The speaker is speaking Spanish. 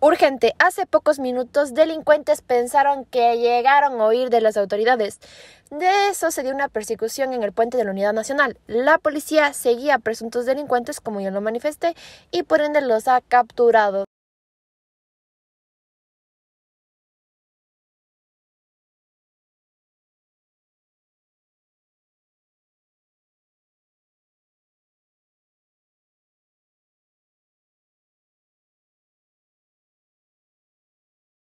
Urgente, hace pocos minutos delincuentes pensaron que llegaron a oír de las autoridades. De eso se dio una persecución en el puente de la Unidad Nacional. La policía seguía a presuntos delincuentes, como yo lo manifesté, y por ende los ha capturado.